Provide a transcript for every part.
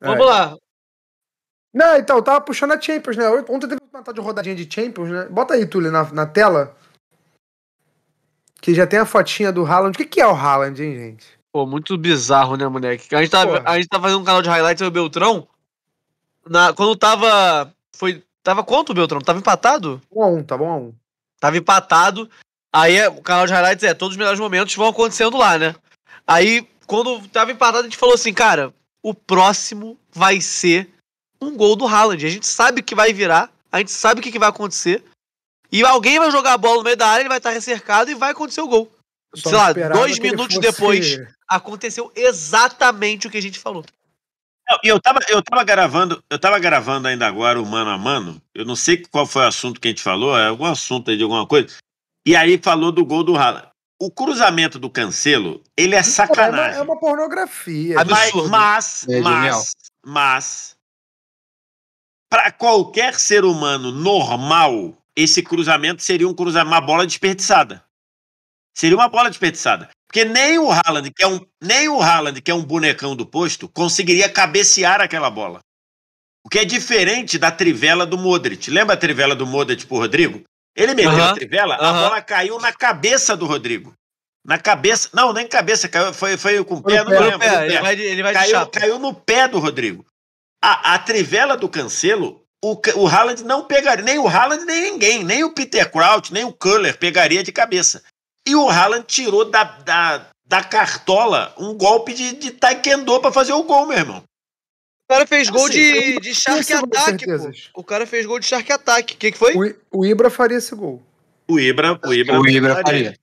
É. Vamos é. lá. Não, então, tava puxando a Champions, né? Ontem teve uma de rodadinha de Champions, né? Bota aí, Túlio, na, na tela. Que já tem a fotinha do Haaland. O que, que é o Haaland, hein, gente? Pô, muito bizarro, né, moleque? A gente tava, a gente tava fazendo um canal de highlights o Beltrão. Na, quando tava. Foi, tava quanto, Beltrão? Tava empatado? um a um, tá bom a um. Tava empatado. Aí é, o canal de highlights é, todos os melhores momentos vão acontecendo lá, né? Aí, quando tava empatado, a gente falou assim, cara, o próximo vai ser um gol do Haaland. A gente sabe que vai virar, a gente sabe o que, vai acontecer. E alguém vai jogar a bola no meio da área, ele vai estar recercado e vai acontecer o gol. Só Sei lá, dois minutos fosse... depois, aconteceu exatamente o que a gente falou. E eu tava, eu tava gravando, eu tava gravando ainda agora o mano a mano. Eu não sei qual foi o assunto que a gente falou, é algum assunto aí de alguma coisa. E aí falou do gol do Haaland. O cruzamento do Cancelo, ele é, é sacanagem. É uma, é uma pornografia. Mas, mas, é mas, mas para qualquer ser humano normal, esse cruzamento seria um cruzamento, uma bola desperdiçada. Seria uma bola desperdiçada. Porque nem o Haaland, que é um, nem o Haaland, que é um bonecão do posto, conseguiria cabecear aquela bola. O que é diferente da trivela do Modric. Lembra a trivela do Modric pro Rodrigo? Ele meteu a trivela, a bola caiu na cabeça do Rodrigo. Na cabeça. Não, nem cabeça, caiu, foi, foi com o pé, no não pé, lembro. Ele vai, ele vai caiu, caiu no pé do Rodrigo. A, a trivela do Cancelo, o, o Haaland não pegaria. Nem o Haaland, nem ninguém. Nem o Peter Crouch, nem o Kuller pegaria de cabeça. E o Haaland tirou da, da, da cartola um golpe de, de taekwondo para fazer o gol, meu irmão. O cara fez gol assim, de, de Shark Attack, O cara fez gol de Shark Attack. O que, que foi? O, o, Ibra faria esse gol. O Ibra, o Ibra, o Ibra faria. faria.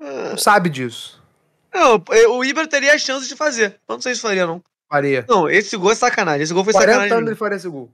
Não ah. sabe disso. Não, o Ibra teria as chances de fazer. Mas não sei se faria, não. Faria. Não, esse gol é sacanagem. Esse gol foi 40 sacanagem. anos ele faria esse gol.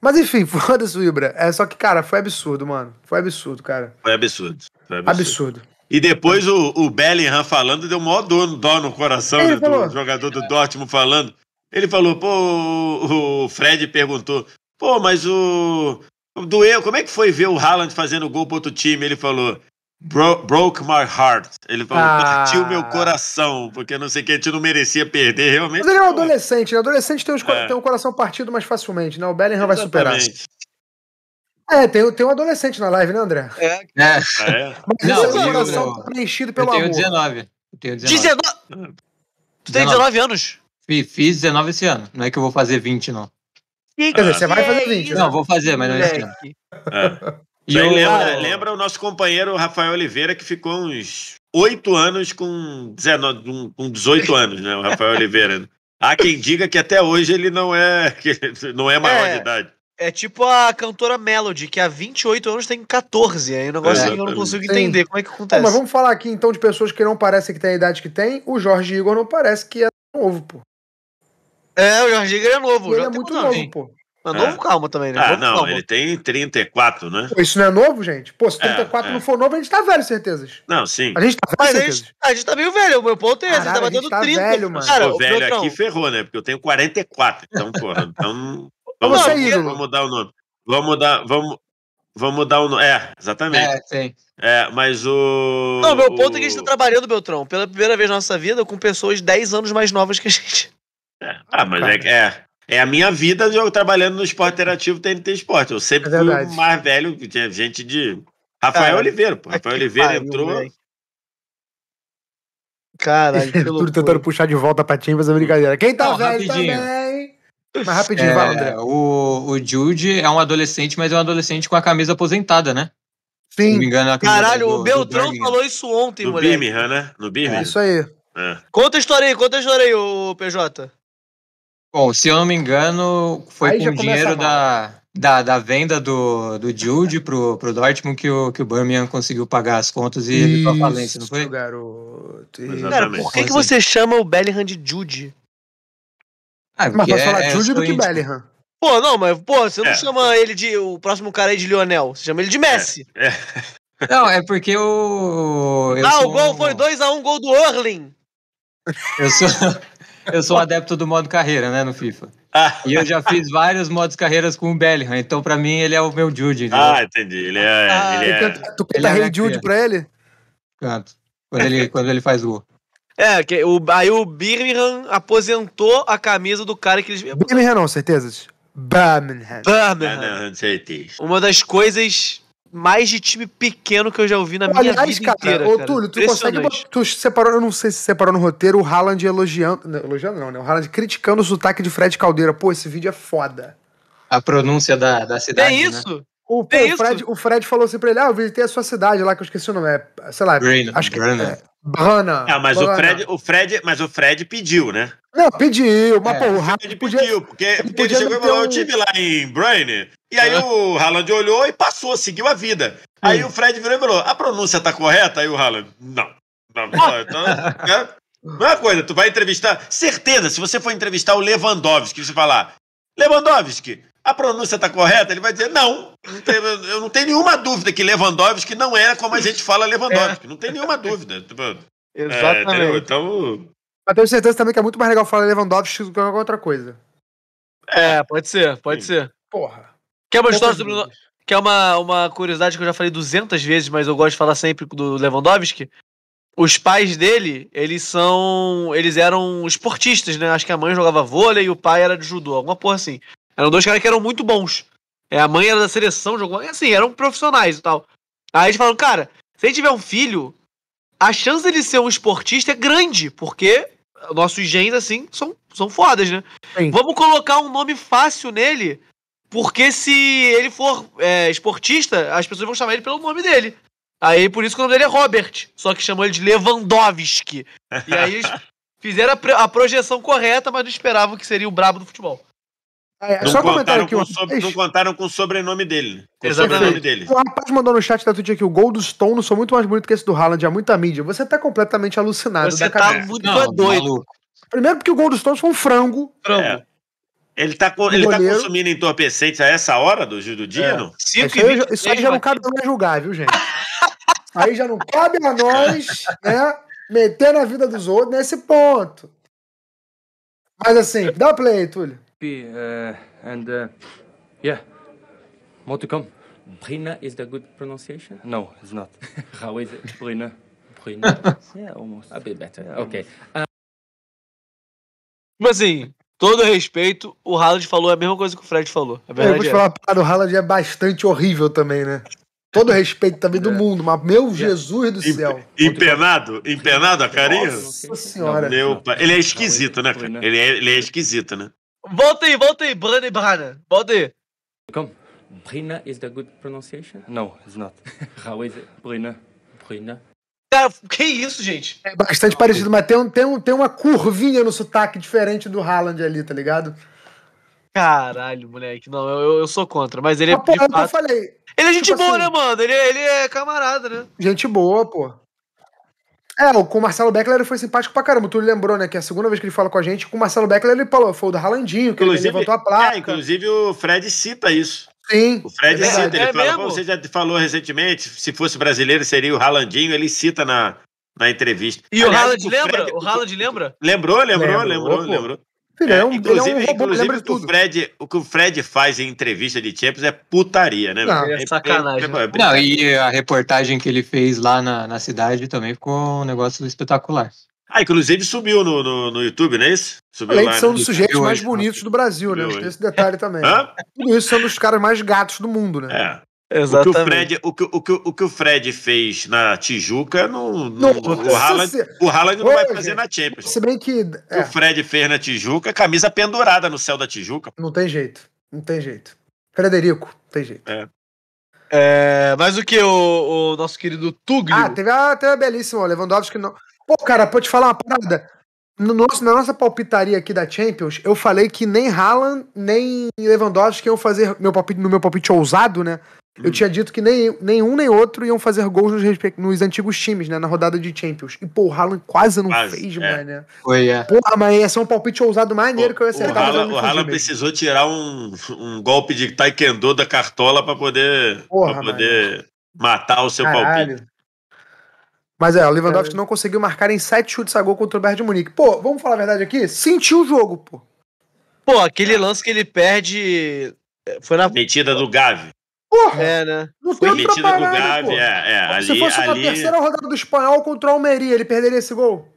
Mas enfim, foda-se o Ibra. É, só que, cara, foi absurdo, mano. Foi absurdo, cara. Foi absurdo. Foi absurdo. absurdo. E depois o, o Bellingham falando deu maior dor, dó no coração né, do jogador do Dortmund falando. Ele falou, pô, o Fred perguntou, pô, mas o. Doeu, como é que foi ver o Haaland fazendo gol pro outro time? Ele falou, Bro broke my heart. Ele falou, ah. partiu meu coração, porque não sei o que, a gente não merecia perder, realmente. Mas ele é um adolescente, né? Adolescente tem, os, é. tem um coração partido mais facilmente, né? O Bellingham vai superar. É, tem, tem um adolescente na live, né, André? É. é. é. Mas é. não, esse é um coração tá preenchido pelo eu tenho amor. 19. Eu tenho 19. 19. Tu tem 19 anos? Fiz 19 esse ano. Não é que eu vou fazer 20, não. Quer dizer, você vai ah, fazer 20, né? Não, vou fazer, mas não é esse ano. É. E eu... lembra, lembra o nosso companheiro Rafael Oliveira, que ficou uns oito anos com, 19, com 18 anos, né? O Rafael Oliveira. Há quem diga que até hoje ele não é, não é maior é, de idade. É tipo a cantora Melody, que há 28 anos tem 14. Aí o negócio é, que eu não consigo Sim. entender como é que acontece. Bom, mas vamos falar aqui então de pessoas que não parecem que têm a idade que tem. O Jorge Igor não parece que é novo, pô. É, o Jorge é novo. Ele é muito novo, pô. Mas é. novo calma também, né? Ah, novo, não, calma. ele tem 34, né? Isso não é novo, gente? Pô, se 34 é, é. não for novo, a gente tá velho, certezas. Não, sim. A gente tá velho, a gente, a gente, tá meio velho, o meu ponto é esse. Caralho, a gente tá batendo 30. Tá velho, mano. Cara, o velho aqui ferrou, né? Porque eu tenho 44. Então, porra, então... Vamos, sair, vamos, vamos mudar o nome. Vamos mudar, vamos, Vamos mudar o nome. É, exatamente. É, sim. É, mas o. Não, meu ponto o... é que a gente tá trabalhando, Beltrão, pela primeira vez na nossa vida, com pessoas 10 anos mais novas que a gente. É. Ah, mas é, é, é, a minha vida eu trabalhando no esporte interativo TNT Esporte. Eu sempre é fui o mais velho, tinha gente de. Rafael Oliveira, pô. Rafael Oliveira pariu, entrou. Caralho, Tudo tentando puxar de volta pra time, mas é brincadeira. Quem tá Não, velho rapidinho. também? Mas rapidinho, é, vai, André. O, o Jude é um adolescente, mas é um adolescente com a camisa aposentada, né? Sim. Me engano, Caralho, do, o Beltrão falou isso ontem, no moleque. No Birmingham, né? No Birmingham. É isso aí. É. Conta a história aí, conta a história aí, ô PJ. Bom, se eu não me engano, foi Aí com o dinheiro da, da, da, venda do, do Jude pro, pro Dortmund que o, que o Birmingham conseguiu pagar as contas e ele foi valente, não foi? garoto. Cara, por que, que você chama o Bellingham de Jude? Ah, mas pode é, falar Jude do que né? Bellingham. Pô, não, mas pô, você não é. chama ele de. O próximo cara aí de Lionel. Você chama ele de Messi. É. É. Não, é porque o. ah, o gol foi 2x1, um, gol do Orlin. Eu sou eu sou um adepto do modo carreira, né, no FIFA. Ah. E eu já fiz vários modos carreiras com o Bellingham, então pra mim ele é o meu Jude. Entendeu? Ah, entendi. Ele é. Ah, ele é... Então tu é canta Rei é Jude pra ele? Canto. Quando ele, quando ele faz gol. É, que, o, aí o Birmingham aposentou a camisa do cara que eles. Birmingham não, certezas? Birmingham. Birmingham. Birmingham, certeza. Uma das coisas mais de time pequeno que eu já ouvi na minha vida cara, inteira. Ô, cara. Túlio, tu consegue. Tu separou, eu não sei se separou no roteiro o Haaland elogiando. elogiando não, né? O Haaland criticando o sotaque de Fred Caldeira. Pô, esse vídeo é foda. A pronúncia da, da cidade. É isso? Né? O, é pô, o, Fred, o Fred falou assim pra ele: Ah, eu visitei a sua cidade lá, que eu esqueci o nome. É, sei lá. acho que. É, é Brana. Ah, mas Brana. o Fred, o Fred, mas o Fred pediu, né? Não, pediu, mas é. pô, o Haaland podia, pediu, porque, porque ele chegou e falou, um... eu tive lá em Brainer e aí ah. o Haaland olhou e passou, seguiu a vida. Sim. Aí o Fred virou e falou, a pronúncia tá correta? Aí o Haaland, não. Não, não, então, né? não, é, uma coisa, tu vai entrevistar, certeza, se você for entrevistar o Lewandowski, você falar, Lewandowski, a pronúncia está correta? Ele vai dizer não. não tem, eu não tenho nenhuma dúvida que Lewandowski não é como a gente fala Lewandowski. É. Não tem nenhuma dúvida. Tipo, é, Exatamente. É, então... Mas tenho certeza também que é muito mais legal falar Lewandowski do que alguma outra coisa. É, é pode ser, pode Sim. ser. Porra. Quer uma história sobre... Que é uma, uma curiosidade que eu já falei 200 vezes, mas eu gosto de falar sempre do Lewandowski. Os pais dele, eles são. Eles eram esportistas, né? Acho que a mãe jogava vôlei e o pai era de judô, alguma porra assim. Eram dois caras que eram muito bons. É, a mãe era da seleção, jogou. Assim, eram profissionais e tal. Aí eles falaram, cara, se ele tiver um filho, a chance dele ser um esportista é grande, porque nossos genes, assim, são, são fodas, né? Sim. Vamos colocar um nome fácil nele, porque se ele for é, esportista, as pessoas vão chamar ele pelo nome dele. Aí por isso que o nome dele é Robert, só que chamou ele de Lewandowski. E aí eles fizeram a, a projeção correta, mas não esperavam que seria o brabo do futebol. É, é, não, contaram aqui, sobre, não, contaram com o sobrenome dele. Né? Com Exatamente. O sobrenome dele. O rapaz mandou no chat da Twitch aqui: o gol do Stone sou muito mais bonito que esse do Haaland. Há muita mídia. Você tá completamente alucinado. Você né, tá cabeça. muito não, doido. Não. Primeiro, porque o gol do Stone foi um frango. Frango. É. Ele tá, com, ele tá consumindo entorpecentes a essa hora do, do dia, é. não? Cinco isso, aí, isso aí já não cabe a julgar, viu, gente? aí já não cabe a nós, né? Meter na vida dos outros nesse ponto. Mas assim, dá play, Túlio happy uh, eh, and uh, yeah, more to come. Brina is the good pronunciation? No, it's not. How is it? Brina. Brina. yeah, almost. A bit better. Yeah, ok. Uh... Mas tipo assim, todo respeito, o Haaland falou a mesma coisa que o Fred falou. A é, verdade Eu vou te é falar, é. Para, o Haaland é bastante horrível também, né? Todo respeito também do é. mundo, mas meu é. Jesus do céu. Empenado? Empenado a carinha? Nossa senhora. Meu, ele é esquisito, né, cara? Né? Ele é, ele é esquisito, né? Volta aí, volta aí, Brana e Brana. Volta aí. Brina is the good pronunciation? No, it's not. How is it? Brina. Brina. Cara, que isso, gente? É bastante parecido, mas tem, um, tem, um, tem uma curvinha no sotaque diferente do Haaland ali, tá ligado? Caralho, moleque. Não, eu, eu sou contra, mas ele é. Ah, pô, é eu falei. Ele é gente tipo boa, assim, né, mano? Ele, é, ele é camarada, né? Gente boa, pô. É, com o Marcelo Beckler ele foi simpático pra caramba. Tu lembrou, né? Que é a segunda vez que ele fala com a gente, com o Marcelo Beckler ele falou, foi o do Ralandinho, que inclusive, ele levantou a é, placa. É, inclusive o Fred cita isso. Sim. O Fred é cita, ele é fala, você já falou recentemente, se fosse brasileiro seria o Ralandinho, ele cita na, na entrevista. E Aliás, o Haaland lembra? É o Haaland lembra? Lembrou, lembrou, lembrou, lembrou. lembrou é, é um, inclusive, ele é um robô inclusive, o, que o Fred, o que o Fred faz em entrevista de Champions é putaria, né? Não, é, sacanagem. É, não, e a reportagem que ele fez lá na, na cidade também ficou um negócio espetacular. Ah, inclusive subiu no, no, no, YouTube, não é isso? Subiu Além lá, de são né? dos sujeitos mais bonitos do Brasil, né? Tem esse detalhe também. Hã? Tudo isso são dos caras mais gatos do mundo, né? É. Exatamente. O que o Fred, o que, o que, o que o Fred fez na Tijuca, no não, o Haaland, o Haaland não vai fazer na Champions. Se bem que. É. O Fred fez na Tijuca, camisa pendurada no céu da Tijuca. Não tem jeito. Não tem jeito. Frederico, não tem jeito. É. é mas o que o, o nosso querido Tuglio... Ah, teve ah teve a belíssima, o Lewandowski não... Pô, cara, pode falar uma parada? No nosso, na nossa palpitaria aqui da Champions, eu falei que nem Haaland, nem Lewandowski iam fazer meu palpite, no meu palpite ousado, né? Eu hum. tinha dito que nem, um nem outro iam fazer gols nos, nos antigos times, né? Na rodada de Champions. E, pô, o Haaland quase não quase, fez, é. mano. Né? Foi, é. Porra, mas ia ser um palpite ousado maneiro o, que eu ia acertar. O Haaland, o Haaland precisou tirar um, um golpe de taekwondo da cartola para poder, Porra, pra poder matar o seu Caralho. palpite. Mas é, o Lewandowski é. não conseguiu marcar em sete chutes a gol contra o Bayern de Munique. Pô, vamos falar a verdade aqui? Sentiu o jogo, pô. Pô, aquele lance que ele perde eh, foi na... Metida do Gavi. Porra! É, né? Não tem outra parada, Gavi, é, é, ali, Se fosse ali... terceira rodada do Espanhol contra o Almeria, ele perderia esse gol?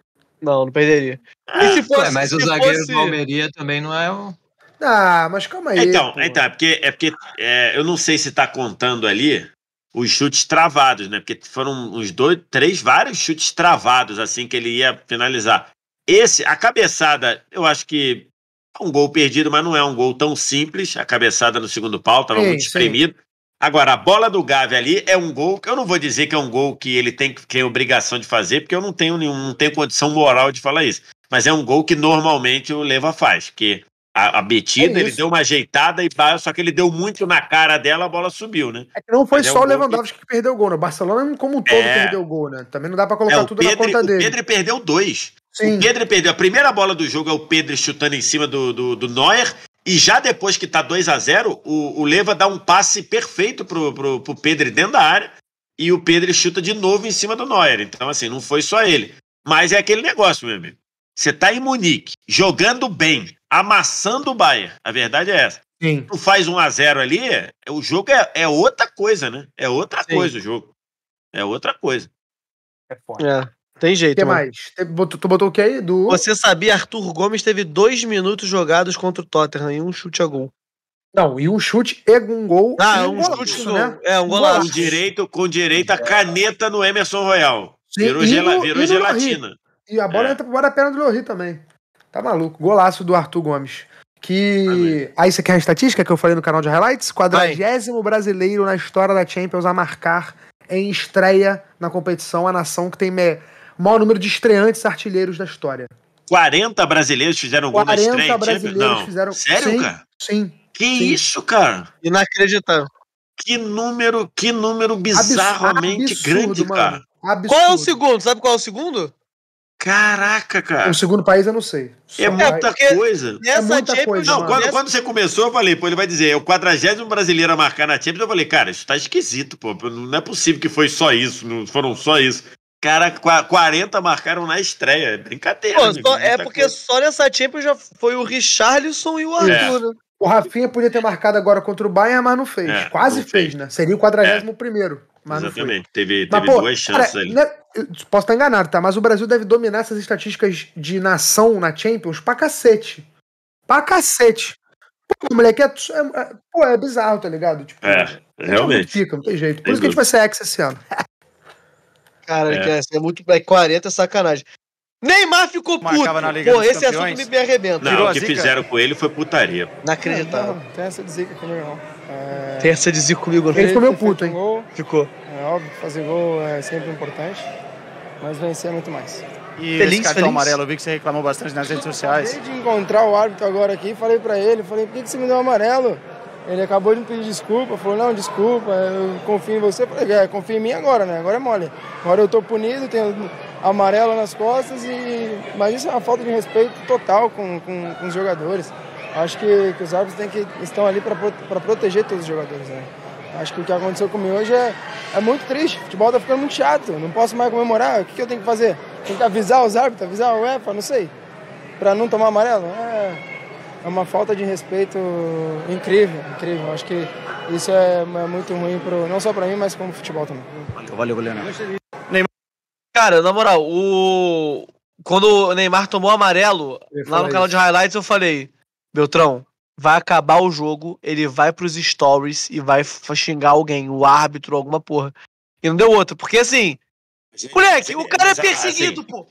Não, não perderia. Ah, e é, se fosse, é, mas se o zagueiro fosse... do Almeria também não é o... Ah, mas calma aí. Então, pô. então é porque, é porque é, eu não sei se tá contando ali os chutes travados, né? Porque foram uns dois, três, vários chutes travados, assim, que ele ia finalizar. Esse, a cabeçada, eu acho que é um gol perdido, mas não é um gol tão simples. A cabeçada no segundo pau estava muito espremido. Agora, a bola do Gavi ali é um gol que eu não vou dizer que é um gol que ele tem, que tem obrigação de fazer, porque eu não tenho nenhum, não tenho condição moral de falar isso. Mas é um gol que normalmente o Leva faz, que a, a é ele deu uma ajeitada e só que ele deu muito na cara dela, a bola subiu, né? É não foi Mas é só é um o Lewandowski que... que... perdeu o gol, né? O Barcelona, como um é. todo, perdeu o gol, né? Também não dá para colocar é, tudo Pedro, na conta dele. O Pedro perdeu dois. Sim. O Pedro perdeu. A primeira bola do jogo é o Pedro chutando em cima do, do, do Neuer e já depois que tá 2 a 0 o, o Leva dá um passe perfeito pro, pro, pro Pedro dentro da área e o Pedro chuta de novo em cima do Neuer. Então, assim, não foi só ele. Mas é aquele negócio, meu amigo. Você tá em Munique, jogando bem, amassando o Bayern. A verdade é essa. Sim. Tu faz 1 a 0 ali, é, o jogo é, é outra coisa, né? É outra Sim. coisa o jogo. É outra coisa. É forte. É. Tem jeito. O que mano. mais? tu botou o que aí? Do... Você sabia, Arthur Gomes teve dois minutos jogados contra o Tottenham e um chute a gol. Não, e um chute e um gol. Ah, um, é um golaço, chute né? gol. Né? É, um golaço. Com direito, com direito, a caneta no Emerson Royal. Virou, e, e no, virou e gelatina. E a bola é. entra por baixo da perna do Leohi também. Tá maluco. Golaço do Arthur Gomes. Que. Aí você quer a estatística que eu falei no canal de highlights? Quadragésimo brasileiro na história da Champions a marcar em estreia na competição a nação que tem. Me o maior número de estreantes artilheiros da história. 40 brasileiros fizeram gol na estreia. 40 brasileiros Não. fizeram... Sério, sim, cara? Sim. Que sim. isso, cara? Inacreditável. Que número, que número bizarramente Absurdo, grande, mano. cara. Absurdo. Qual é o segundo? Sabe qual é o segundo? Caraca, cara. O segundo país eu não sei. é muita coisa. É, nessa é muita Champions, coisa, não, quando, quando, você começou, eu falei, pô, ele vai dizer, é o quadragésimo brasileiro a marcar na Champions. Eu falei, cara, isso tá esquisito, pô. Não é possível que foi só isso, não foram só isso. Cara, 40 marcaram na estreia. É brincadeira. Pô, amigo, é porque coisa. só nessa Champions já foi o Richarlison e o é. Arthur, é. O Rafinha podia ter marcado agora contra o Bayern, mas não fez. É, Quase não fez, fez, né? Seria o 41º. É. Mas Exatamente. Teve, mas, pô, duas chances cara, ali. Né, posso estar enganado, tá? Mas o Brasil deve dominar essas estatísticas de nação na Champions pra cacete. Pra cacete. Pô, moleque, é, é, é, pô, é bizarro, tá ligado? Tipo, é, realmente. Não fica, não tem jeito. Por tem isso dúvida. que a gente vai ser ex esse ano. Cara, é. É, é muito. É 40 é sacanagem. Neymar ficou puto. na Liga Pô, esse campeões. assunto me arrebenta. Não, Virou o que fizeram com ele foi putaria. Inacreditável. Não, tem essa de zica comigo, não. É... Tem essa de zica comigo, né? Ele ficou meio puto, hein? gol, ficou. É óbvio que fazer gol é sempre importante, mas vencer é muito mais. E feliz, esse cartão feliz. amarelo, eu vi que você reclamou bastante nas redes sociais. Acabei de encontrar o árbitro agora aqui, falei pra ele, falei, por que, que você me deu amarelo? Ele acabou de me pedir desculpa, falou, não, desculpa, eu confio em você. É, confia em mim agora, né? Agora é mole. Agora eu tô punido, tenho amarelo nas costas, e... mas isso é uma falta de respeito total com, com, com os jogadores. Acho que, que os árbitros têm que, estão ali para proteger todos os jogadores, né? Acho que o que aconteceu comigo hoje é, é muito triste. O futebol tá ficando muito chato, não posso mais comemorar. O que, que eu tenho que fazer? Tem que avisar os árbitros, avisar o UEFA, não sei. Para não tomar amarelo? É, é uma falta de respeito incrível, incrível. Acho que isso é, é muito ruim, pro, não só para mim, mas como futebol também. Valeu, valeu, Leonardo. cara, na moral, o... quando o Neymar tomou amarelo, lá no isso. canal de highlights eu falei, Beltrão, vai acabar o jogo, ele vai pros stories e vai xingar alguém, o árbitro, alguma porra. E não deu outro, porque assim, gente, moleque, o cara é, é, é perseguido, assim, pô.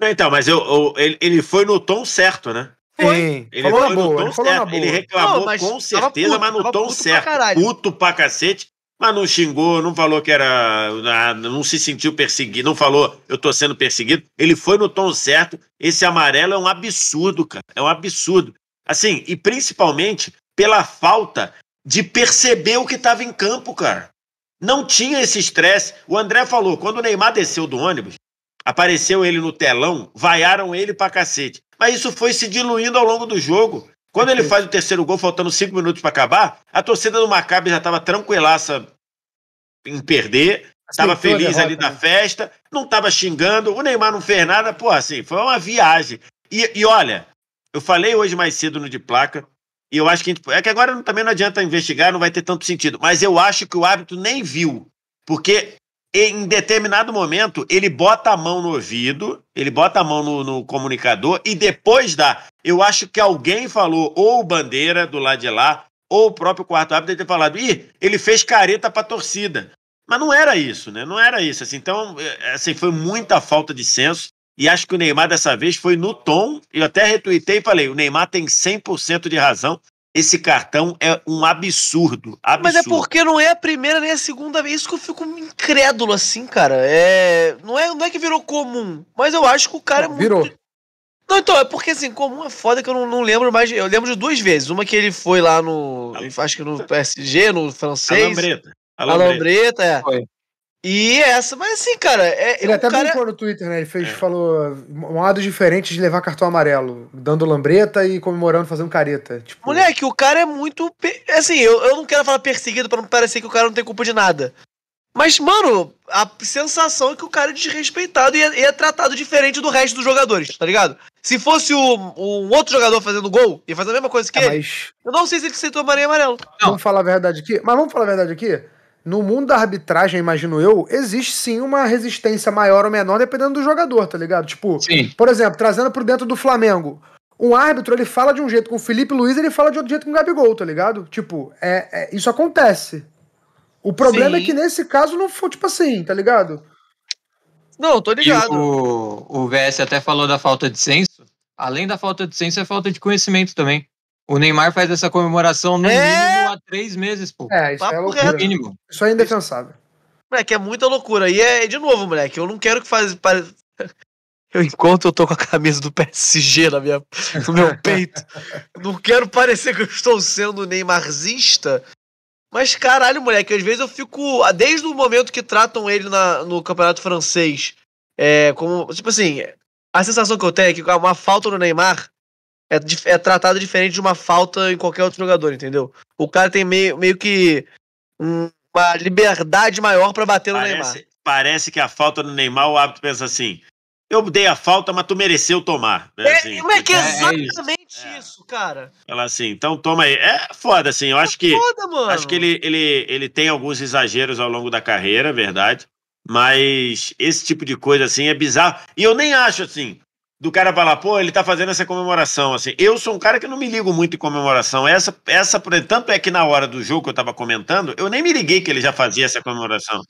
Então, mas eu, eu ele, ele foi no tom certo, né? Foi. Ele falou, boa, ele, falou certo. ele reclamou não, com certeza, puto, mas no tom puto certo. Pra puto pra cacete, mas não xingou, não falou que era. Não se sentiu perseguido, não falou eu tô sendo perseguido. Ele foi no tom certo. Esse amarelo é um absurdo, cara. É um absurdo. Assim, e principalmente pela falta de perceber o que estava em campo, cara. Não tinha esse estresse. O André falou, quando o Neymar desceu do ônibus, apareceu ele no telão, vaiaram ele pra cacete. Mas isso foi se diluindo ao longo do jogo. Quando ele faz o terceiro gol, faltando cinco minutos para acabar, a torcida do Maccabi já estava tranquilaça em perder, estava feliz ali da né? festa, não estava xingando, o Neymar não fez nada, pô, assim, foi uma viagem. E, e olha, eu falei hoje mais cedo no de placa, e eu acho que gente, é que agora também não adianta investigar, não vai ter tanto sentido, mas eu acho que o árbitro nem viu, porque em determinado momento, ele bota a mão no ouvido, ele bota a mão no, no, comunicador e depois dá. Eu acho que alguém falou, ou o Bandeira do lado de lá, ou o próprio quarto árbitro ter falado, ih, ele fez careta para a torcida. Mas não era isso, né? Não era isso. Assim, então, é, assim, foi muita falta de senso. E acho que o Neymar dessa vez foi no tom. Eu até retuitei e falei: o Neymar tem 100% de razão, esse cartão é um absurdo, absurdo. Mas é porque não é a primeira nem a segunda vez. Isso que eu fico incrédulo, assim, cara. É... Não, é, não é que virou comum, mas eu acho que o cara é não, é virou. muito. Virou. Não, então, é porque assim, comum é foda que eu não, não, lembro mais. Eu lembro de duas vezes. Uma que ele foi lá no. Acho que no PSG, no francês. A Lambreta. A Lambreta, a Lambreta é. Foi. E essa, mas assim, cara. É, ele até cara... brincou no Twitter, né? Ele fez, é. falou modos diferentes de levar cartão amarelo, dando lambreta e comemorando, fazendo careta. Tipo... Moleque, o cara é muito. Assim, eu, eu não quero falar perseguido para não parecer que o cara não tem culpa de nada. Mas, mano, a sensação é que o cara é desrespeitado e é, e é tratado diferente do resto dos jogadores, tá ligado? Se fosse o, um outro jogador fazendo gol e fazer a mesma coisa que é, ele, mas... eu não sei se ele aceitou a e amarelo. Não. Vamos falar a verdade aqui. Mas vamos falar a verdade aqui? no mundo da arbitragem, imagino eu, existe sim uma resistência maior ou menor dependendo do jogador, tá ligado? Tipo, sim. por exemplo, trazendo por dentro do Flamengo. Um árbitro, ele fala de um jeito com o Felipe Luiz, ele fala de outro jeito com o Gabigol, tá ligado? Tipo, é, é isso acontece. O problema é sim. é que nesse caso não foi, tipo assim, tá ligado? Não, tô ligado. E o, o VS até falou da falta de senso. Além da falta de senso, é falta de conhecimento também. O Neymar faz essa comemoração no é... mínimo há três meses, pô. É, isso é Papo é loucura. Mínimo. Isso é indefensável. Moleque, é muita loucura. E é, de novo, moleque, eu não quero que faz. Pare... Eu encontro, eu tô com a camisa do PSG na minha, no meu peito. não quero parecer que eu estou sendo neymarzista. Mas caralho, moleque, às vezes eu fico. Ah, desde o momento que tratam ele na, no campeonato francês, é, como. Tipo assim, a sensação que eu tenho é que uma falta no Neymar é, é tratado diferente de uma falta em qualquer outro jogador, entendeu? O cara tem meio, meio que uma liberdade maior para bater parece, no Neymar. Parece que a falta no Neymar, o hábito pensa assim: eu dei a falta, mas tu mereceu tomar. Né? Assim, é, mas que é, é exatamente é. isso, cara. Ela assim, então toma aí. É foda, assim, eu é acho que. Foda, acho que ele, ele, ele tem alguns exageros ao longo da carreira, verdade. Mas esse tipo de coisa, assim, é bizarro. E eu nem acho, assim, do cara falar, pô, ele tá fazendo essa comemoração, assim. Eu sou um cara que não me ligo muito em comemoração. Essa, essa, tanto é que na hora do jogo que eu tava comentando, eu nem me liguei que ele já fazia essa comemoração.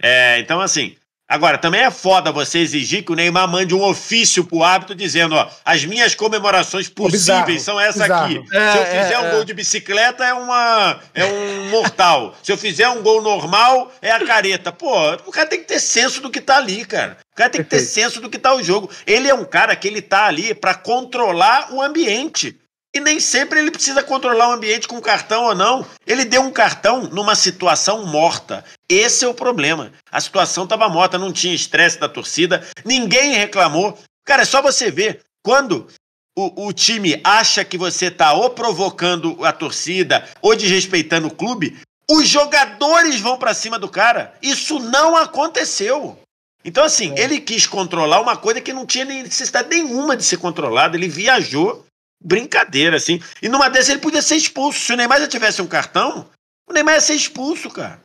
É, então, assim. Agora, também é foda você exigir que o Neymar mande um ofício pro árbitro dizendo, ó, as minhas comemorações possíveis bizarro, são essa bizarro. aqui. É, Se eu fizer é, um é. gol de bicicleta, é uma é um mortal. Se eu fizer um gol normal, é a careta. Pô, o cara tem que ter senso do que tá ali, cara. O cara tem que ter senso do que tá o jogo. Ele é um cara que ele tá ali para controlar o ambiente. E nem sempre ele precisa controlar o ambiente com cartão ou não. Ele deu um cartão numa situação morta. Esse é o problema. A situação estava morta, não tinha estresse da torcida, ninguém reclamou. Cara, é só você ver. Quando o, o time acha que você tá ou provocando a torcida ou desrespeitando o clube, os jogadores vão para cima do cara. Isso não aconteceu. Então, assim, é. ele quis controlar uma coisa que não tinha necessidade nenhuma de ser controlada. Ele viajou, brincadeira, assim. E numa dessas ele podia ser expulso. Se o Neymar já tivesse um cartão, o Neymar ia ser expulso, cara.